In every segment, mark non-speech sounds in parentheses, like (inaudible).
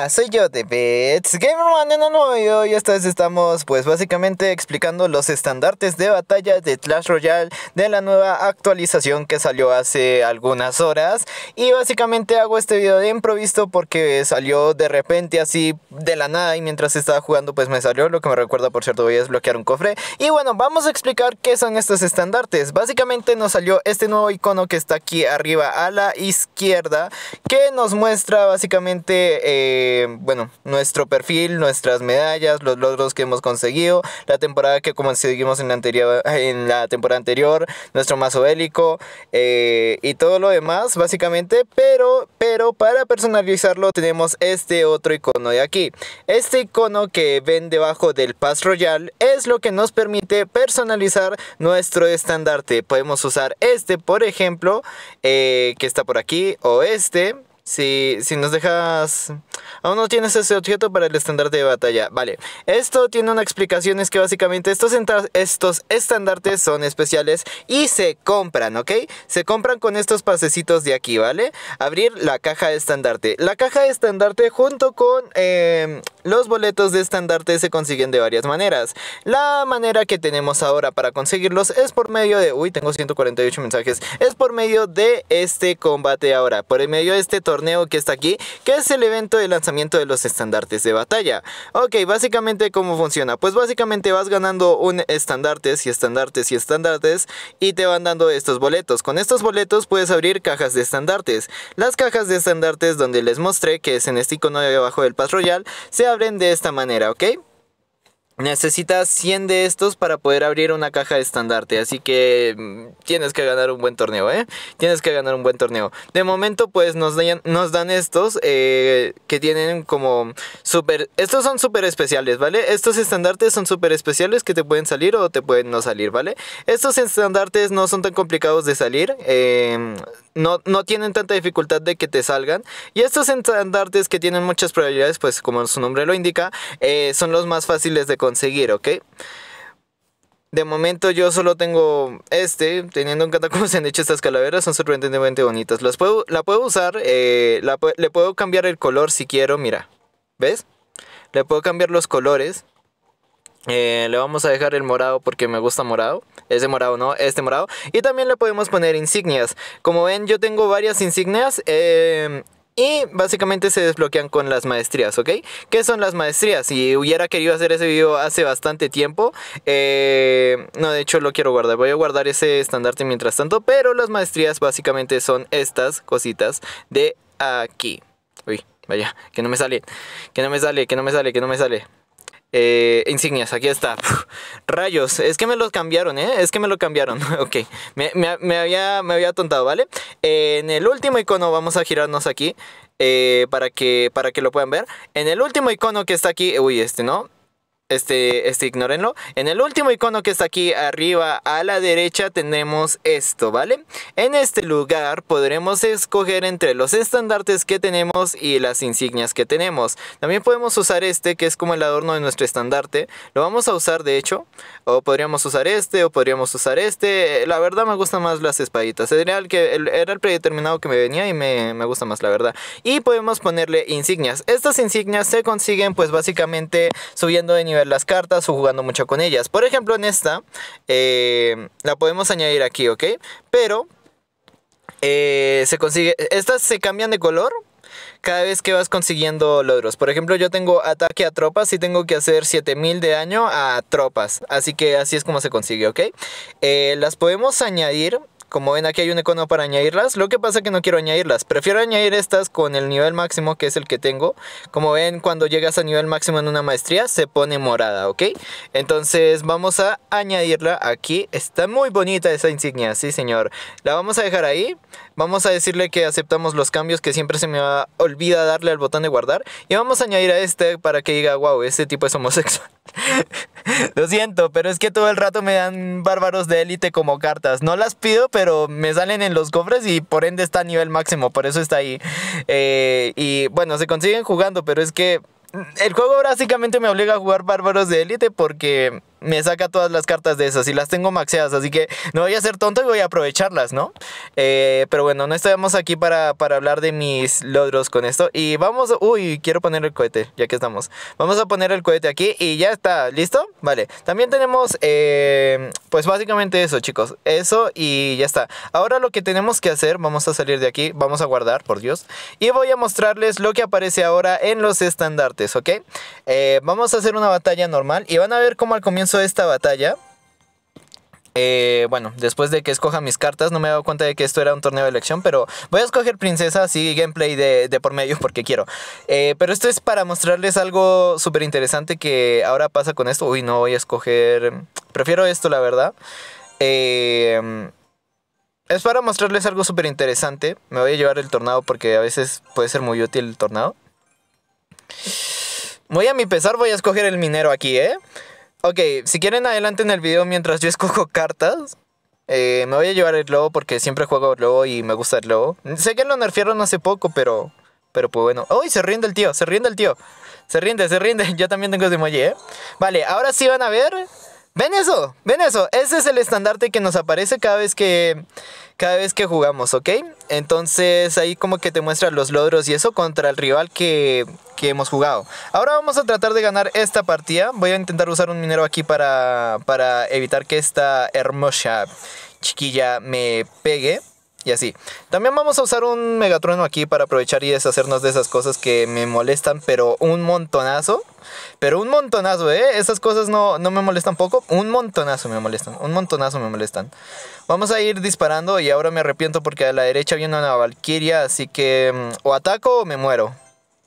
Ah, soy yo de Bits Gamerman en un nuevo video y esta vez estamos pues básicamente explicando los estandartes de batalla de Clash Royale de la nueva actualización que salió hace algunas horas y básicamente hago este video de improviso porque salió de repente así de la nada y mientras estaba jugando pues me salió lo que me recuerda por cierto voy a desbloquear un cofre y bueno vamos a explicar qué son estos estandartes básicamente nos salió este nuevo icono que está aquí arriba a la izquierda que nos muestra básicamente eh, eh, bueno, nuestro perfil, nuestras medallas, los logros que hemos conseguido, la temporada que conseguimos en la, anterior, en la temporada anterior, nuestro mazo bélico eh, y todo lo demás, básicamente. Pero, pero para personalizarlo tenemos este otro icono de aquí. Este icono que ven debajo del Pass Royal es lo que nos permite personalizar nuestro estandarte. Podemos usar este, por ejemplo, eh, que está por aquí, o este. Si, si nos dejas Aún no tienes ese objeto para el estandarte de batalla. Vale, esto tiene una explicación, es que básicamente estos, estos estandartes son especiales y se compran, ¿ok? Se compran con estos pasecitos de aquí, ¿vale? Abrir la caja de estandarte. La caja de estandarte junto con em, los boletos de estandarte se consiguen de varias maneras. La manera que tenemos ahora para conseguirlos es por medio de... Uy, tengo 148 mensajes. Es por medio de este combate ahora, por el medio de este torneo que está aquí, que es el evento de la lanzamiento de los estandartes de batalla. Ok, básicamente cómo funciona. Pues básicamente vas ganando un estandartes y estandartes y estandartes y te van dando estos boletos. Con estos boletos puedes abrir cajas de estandartes. Las cajas de estandartes donde les mostré que es en este icono de abajo del Pass Royal se abren de esta manera, ¿ok? Necesitas 100 de estos para poder abrir una caja de estandarte, así que mm, tienes que ganar un buen torneo, ¿eh? Tienes que ganar un buen torneo. De momento, pues nos, dan, nos dan estos eh, que tienen como super... Estos son súper especiales, ¿vale? Estos estandartes son súper especiales que te pueden salir o te pueden no salir, ¿vale? Estos estandartes no son tan complicados de salir, em, no, no tienen tanta dificultad de que te salgan. Y estos estandartes que tienen muchas probabilidades, pues como su nombre lo indica, eh, son los más fáciles de conseguir ¿ok? De momento yo solo tengo este, teniendo en cuenta (laughs) cómo se han hecho estas calaveras, son sorprendentemente bonitas. Las puedo, la puedo usar, eh, le puedo cambiar el color si quiero, mira, ¿ves? Le puedo cambiar los colores. Eh, le vamos a dejar el morado porque me gusta morado. Ese morado no, este morado. Y también le podemos poner insignias. Como ven, yo tengo varias insignias. Eh, y básicamente se desbloquean con las maestrías, ¿ok? ¿Qué son las maestrías? Si hubiera querido hacer ese video hace bastante tiempo, eh, no, de hecho lo quiero guardar, voy a guardar ese estandarte mientras tanto, pero las maestrías básicamente son estas cositas de aquí. Uy, vaya, que no me sale, que no me sale, que no me sale, que no me sale. Eh, insignias, aquí está. (laughs) Rayos, es que me los cambiaron, ¿eh? Es que me lo cambiaron. (laughs) ok, me, había, me había tontado, ¿vale? en el último icono vamos a girarnos aquí eh, para, que, para que lo puedan ver. En el último icono que está aquí, uy, este, ¿no? este, este, ignórenlo. En el último icono que está aquí arriba a la derecha tenemos esto, ¿vale? En este lugar podremos escoger entre los estandartes que tenemos y las insignias que tenemos. También podemos usar este que es como el adorno de nuestro estandarte. Lo vamos a usar de hecho. O podríamos usar este o podríamos usar este. La verdad me gustan más las espaditas. Era el, que, era el predeterminado que me venía y me, me gusta más la verdad. Y podemos ponerle insignias. Estas insignias se consiguen pues básicamente subiendo de nivel las cartas o jugando mucho con ellas. Por ejemplo, en esta eh, la podemos añadir aquí, ¿ok? Pero eh, se consigue, estas se cambian de color cada vez que vas consiguiendo logros. Por ejemplo, yo tengo ataque a tropas y tengo que hacer 7000 de daño a tropas. Así que así es como se consigue, ¿ok? Eh, las podemos añadir como ven aquí hay un icono para añadirlas, lo que pasa es que no quiero añadirlas, prefiero añadir estas con el nivel máximo que es el que tengo. Como ven cuando llegas a nivel máximo en una maestría se pone morada, ¿ok? Entonces vamos a añadirla aquí, está muy bonita esa insignia, sí señor. La vamos a dejar ahí. Vamos a decirle que aceptamos los cambios que siempre se me va, olvida darle al botón de guardar. Y vamos a añadir a este para que diga, wow, este tipo es homosexual. (laughs) Lo siento, pero es que todo el rato me dan bárbaros de élite como cartas. No las pido, pero me salen en los cofres y por ende está a nivel máximo, por eso está ahí. Eh, y bueno, se consiguen jugando, pero es que el juego básicamente me obliga a jugar bárbaros de élite porque me saca todas las cartas de esas y las tengo maxeadas, así que no voy a ser tonto y voy a aprovecharlas, ¿no? Eh, pero bueno, no estamos aquí para, hablar de mis logros con esto. Y vamos, uy, quiero poner el cohete, ya que estamos. Vamos a poner el cohete aquí y ya está, ¿listo? Vale, también tenemos, eh, pues básicamente eso, chicos, eso y ya está. Ahora lo que tenemos que hacer, vamos a salir de aquí, vamos a guardar, por Dios, y voy a mostrarles lo que aparece ahora en los estandartes, ¿ok? Eh, vamos a hacer una batalla normal y van a ver cómo al comienzo esta batalla, eh, bueno, después de que escoja mis cartas, no me he dado cuenta de que esto era un torneo de elección, pero voy a escoger princesa, así gameplay de, por medio porque quiero. Eh, pero esto es para mostrarles algo súper interesante que ahora pasa con esto. Uy, no voy a escoger... Prefiero esto, la verdad. Eh, es para mostrarles algo súper interesante. Me voy a llevar el tornado porque a veces puede ser muy útil el tornado. Voy a mi pesar, voy a escoger el minero aquí, ¿eh? Ok, si quieren adelante en el video mientras yo escojo cartas. Eh, me voy a llevar el lobo porque siempre juego lobo y me gusta el lobo. Sé que lo nerfearon hace poco, pero... Pero pues bueno. ¡Uy! Se rinde el tío, se rinde el tío. Se rinde, se rinde. (laughs) Yo también tengo ese muelle, ¿eh? Vale, ahora sí van a ver. ¿Ven eso? ¿Ven eso? Ese es el estandarte que nos aparece cada vez que cada vez que jugamos, ¿ok? Entonces ahí como que te muestra los logros y eso contra el rival que, que hemos jugado. Ahora vamos a tratar de ganar esta partida. Voy a intentar usar un minero aquí para, para evitar que esta hermosa chiquilla me pegue y así. También vamos a usar un megatrueno aquí para aprovechar y deshacernos de esas cosas que me molestan, pero un montonazo. Pero un montonazo, ¿eh? Esas cosas no, no me molestan poco. Un montonazo me molestan. Un montonazo me molestan. Vamos a ir disparando y ahora me arrepiento porque a la derecha viene una valquiria, así que mm, o ataco o me muero.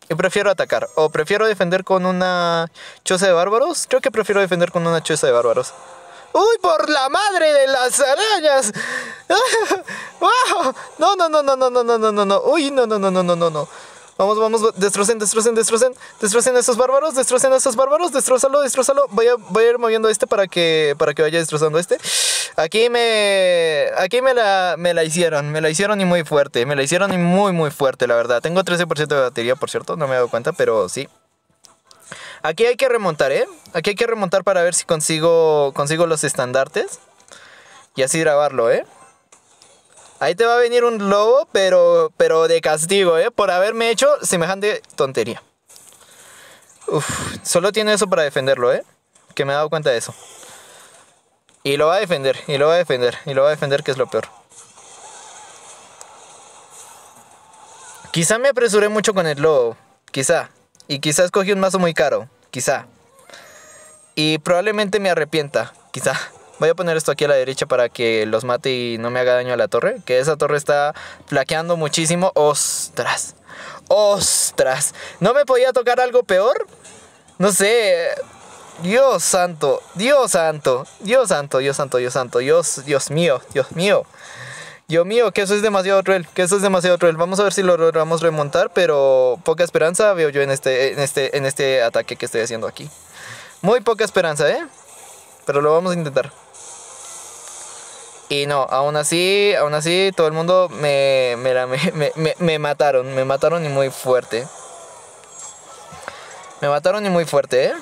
Yo prefiero atacar. O prefiero defender con una choza de bárbaros. Creo que prefiero defender con una choza de bárbaros. ¡Uy, por la madre de las arañas! ¡Wow! No, no, no, no, no, no, no, no, no, no. Uy, no, no, no, no, no, no, no. Vamos, vamos, destrocen, destrocen, destrocen. Destrocen a esos bárbaros, destrocen a esos bárbaros, destrozalo, destrozalo. Voy a, voy a ir moviendo este para que, para que vaya destrozando este. Aquí me. Aquí me la, me la hicieron, me la hicieron y muy fuerte. Me la hicieron y muy, muy fuerte, la verdad. Tengo 13% de batería, por cierto, no me he dado cuenta, pero sí. Aquí hay que remontar, ¿eh? Aquí hay que remontar para ver si consigo, consigo los estandartes. Y así grabarlo, ¿eh? Ahí te va a venir un lobo, pero, pero de castigo, ¿eh? Por haberme hecho semejante tontería. Uf, solo tiene eso para defenderlo, ¿eh? Que me he dado cuenta de eso. Y lo va a defender, y lo va a defender, y lo va a defender, que es lo peor. Quizá me apresuré mucho con el lobo. Quizá. Y quizá escogí un mazo muy caro, quizá. Y probablemente me arrepienta, quizá. (laughs) Voy a poner esto aquí a la derecha para que los mate y no me haga daño a la torre. Que esa torre está plaqueando muchísimo. ¡Ostras! ¡Ostras! ¿No me podía tocar algo peor? No sé. Dios santo, Dios santo, Dios santo, Dios santo, Dios santo, Dios, Dios mío, Dios mío. Dios mío, que eso es demasiado cruel, que eso es demasiado cruel. Vamos a ver si lo vamos a remontar, pero poca esperanza veo yo en este, en este, en este ataque que estoy haciendo aquí. Muy poca esperanza, ¿eh? Pero lo vamos a intentar. Y no, aún así, aún así, todo el mundo me, me mataron, me mataron y muy fuerte. Me mataron y muy fuerte, ¿eh?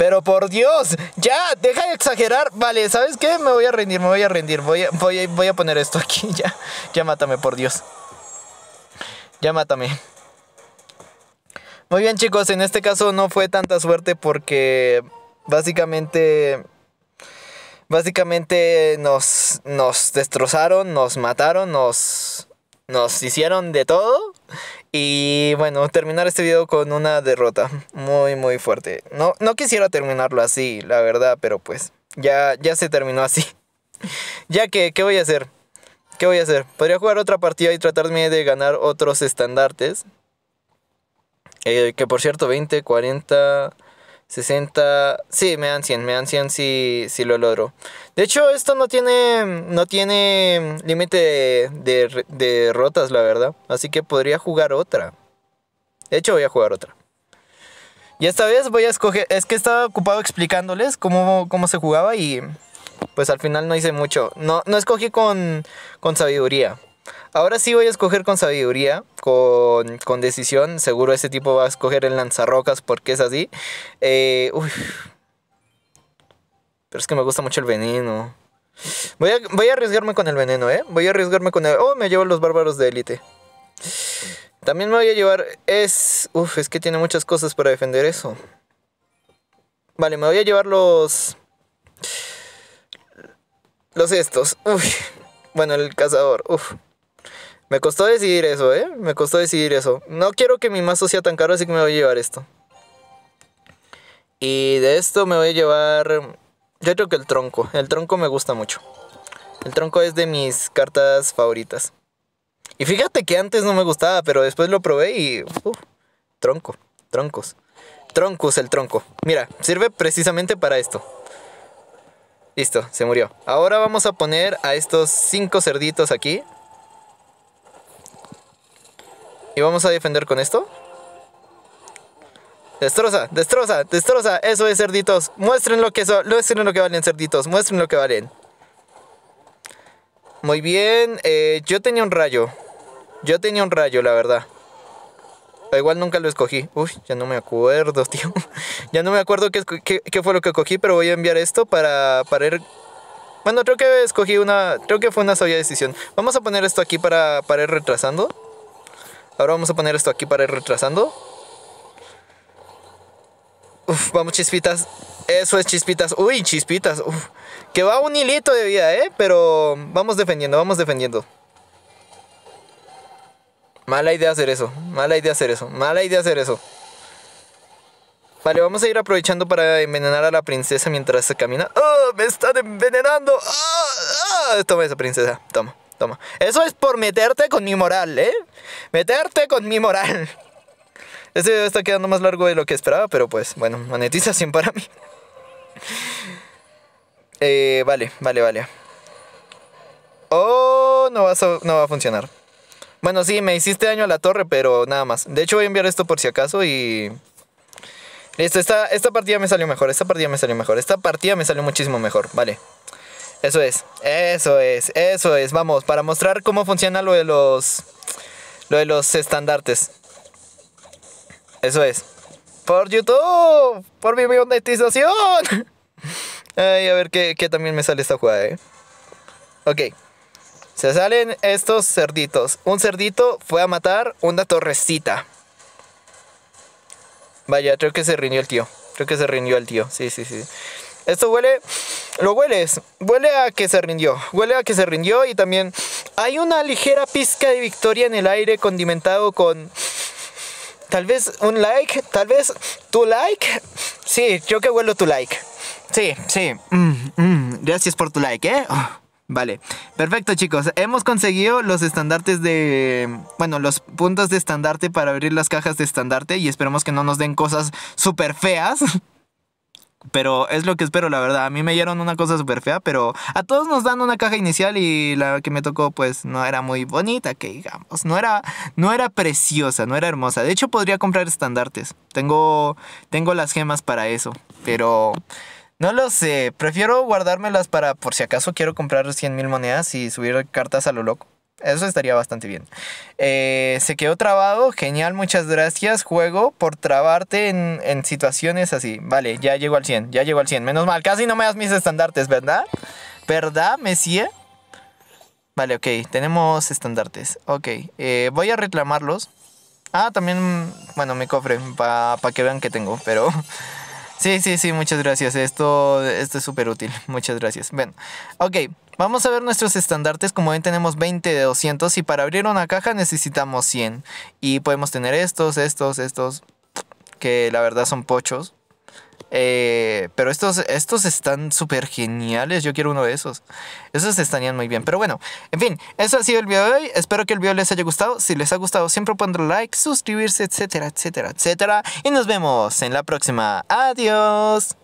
Pero por Dios, ya, deja de exagerar. Vale, ¿sabes qué? Me voy a rendir, me voy a rendir. Voy a, voy poner esto aquí, (laughs) ya. Ya mátame, por Dios. Ya mátame. Muy bien chicos, en este caso no fue tanta suerte porque básicamente... Básicamente nos, nos destrozaron, nos mataron, nos, nos hicieron de todo. Y bueno, terminar este video con una derrota muy, muy fuerte. No, no quisiera terminarlo así, la verdad, pero pues ya, ya se terminó así. (laughs) ya que, ¿qué voy a hacer? ¿Qué voy a hacer? Podría jugar otra partida y tratarme de ganar otros estandartes. Eh, que por cierto, 20, 40... 60, sí, me dan 100, me dan 100 si, si lo logro. De hecho, esto no tiene, no tiene límite de, de, la verdad. Así que podría jugar otra. De hecho, voy a jugar otra. Y esta vez voy a escoger, es que estaba ocupado explicándoles cómo, cómo se jugaba y pues al final no hice mucho. No, no escogí con, con sabiduría. Ahora sí voy a escoger con sabiduría, con, decisión. Seguro ese tipo va a escoger el lanzarrocas porque es así. Eh, Pero es que me gusta mucho el veneno. Voy a, voy a arriesgarme con el veneno, ¿eh? Voy a arriesgarme con el... Oh, me llevo los bárbaros de élite. También me voy a llevar... Es... Uf, es que tiene muchas cosas para defender eso. Vale, me voy a llevar los... Los estos. Uy. Bueno, el cazador. Uf. Me costó decidir eso, ¿eh? Me costó decidir eso. No quiero que mi mazo sea tan caro, así que me voy a llevar esto. Y de esto me voy a llevar... Yo creo que el tronco. El tronco me gusta mucho. El tronco es de mis cartas favoritas. Y fíjate que antes no me gustaba, pero después lo probé y... tronco, troncos. Troncos el tronco. Mira, sirve precisamente para esto. Listo, se murió. Ahora vamos a poner a estos cinco cerditos aquí. ¿Y vamos a defender con esto? Destroza, destroza, destroza. Eso es, cerditos. Muestren lo que, son, lo que valen, cerditos. Muestren lo que valen. Muy bien. Eh, yo tenía un rayo. Yo tenía un rayo, la verdad. igual nunca lo escogí. Uy, ya no me acuerdo, (laughs) tío. ya no me acuerdo qué, fue lo que cogí, pero voy a enviar esto para, para ir... Bueno, creo que escogí una... Creo que fue una sabia decisión. Vamos a poner esto aquí para, para ir retrasando. Ahora vamos a poner esto aquí para ir retrasando. Uf, vamos chispitas. Eso es chispitas. Uy, chispitas. Uf. Que va un hilito de vida, ¿eh? Pero vamos defendiendo, vamos defendiendo. Mala idea hacer eso. Mala idea hacer eso. Mala idea hacer eso. Vale, vamos a ir aprovechando para envenenar a la princesa mientras se camina. ¡Oh! ¡Me están envenenando! ¡Ah! ¡Ah! Toma esa princesa. Toma. Toma. Eso es por meterte con mi moral, ¿eh? Meterte con mi moral. (laughs) Este video está quedando más largo de lo que esperaba, pero pues, bueno, monetización para mí. (laughs) Eh, vale, vale, vale. Oh, no va, a no va a funcionar. Bueno, sí, me hiciste daño a la torre, pero nada más. De hecho, voy a enviar esto por si acaso y... Listo, esta partida me salió mejor, esta partida me salió mejor, esta partida me salió muchísimo mejor, vale. Eso es, eso es, eso es. Vamos, para mostrar cómo funciona lo de los, lo de los estandartes. Eso es. Por YouTube, por mi monetización. (laughs) Ay, a ver qué, qué también me sale esta jugada, eh. Ok. Se salen estos cerditos. Un cerdito fue a matar una torrecita. Vaya, creo que se rindió el tío. Creo que se rindió el tío. Sí, sí, sí. Esto huele, lo hueles, huele a que se rindió, huele a que se rindió y también hay una ligera pizca de victoria en el aire condimentado con tal vez un like, tal vez tu like. Sí, yo que huelo tu like. Sí, sí. Mm, mm, gracias por tu like, ¿eh? Ah, vale, perfecto chicos, hemos conseguido los estandartes de... Bueno, los puntos de estandarte para abrir las cajas de estandarte y esperemos que no nos den cosas súper feas. (laughs) Pero es lo que espero, la verdad. A mí me dieron una cosa súper fea, pero a todos nos dan una caja inicial y la que me tocó pues no era muy bonita, que digamos. No era, no era preciosa, no era hermosa. De hecho podría comprar estandartes. Tengo, tengo las gemas para eso, pero... No lo sé, prefiero guardármelas para por si acaso quiero comprar 100 mil monedas y subir cartas a lo loco. Eso estaría bastante bien. Eh, se quedó trabado, genial, muchas gracias, juego, por trabarte en, en situaciones así. Vale, ya llego al 100, ya llegó al 100. Menos mal, casi no me das mis estandartes, ¿verdad? ¿Verdad, Messie? Vale, ok, tenemos estandartes. Ok, eh, voy a reclamarlos. Ah, también, bueno, mi cofre, para pa que vean que tengo, pero... Sí, sí, sí, muchas gracias. Esto, es súper útil. (laughs) Muchas gracias. Bueno, ok, vamos a ver nuestros estandartes. Como ven tenemos 20 de 200 y para abrir una caja necesitamos 100. Y podemos tener estos, estos, estos, que la verdad son pochos. Eh, pero estos, estos están súper geniales. Yo quiero uno de esos. Esos estarían muy bien. Pero bueno, en fin, eso ha sido el video de hoy. Espero que el video les haya gustado. Si les ha gustado, siempre pondré like, suscribirse, etcétera, etcétera, etcétera. Y nos vemos en la próxima. Adiós.